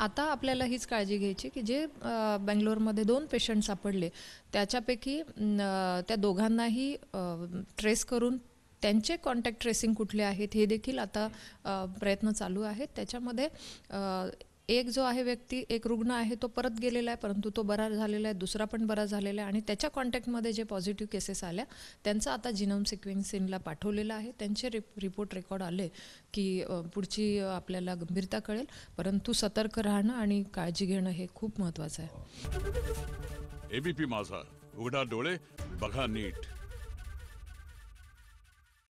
आता आपल्याला हीच काळजी घ्यायची की जे बँगलोरमध्ये दोन पेशंट सापडले त्याच्यापैकी त्या दोघांनाही ट्रेस करून त्यांचे कॉन्टॅक्ट ट्रेसिंग कुठले आहेत हे देखील आता प्रयत्न चालू आहेत त्याच्यामध्ये एक जो आहे व्यक्ती एक रुग्ण आहे तो परत गेलेला आहे परंतु तो बरा झालेला आहे दुसरा पण बरा झालेला आहे आणि त्याच्या कॉन्टॅक्टमध्ये जे पॉझिटिव्ह केसेस आल्या त्यांचा आता जिनम सिक्वेन्सिंगला पाठवलेला आहे त्यांचे रिप रिपोर्ट रेकॉर्ड आले की पुढची आपल्याला गंभीरता कळेल परंतु सतर्क राहणं आणि काळजी घेणं हे खूप महत्त्वाचं आहे एबीपी माझा उघडा डोळे बघा नीट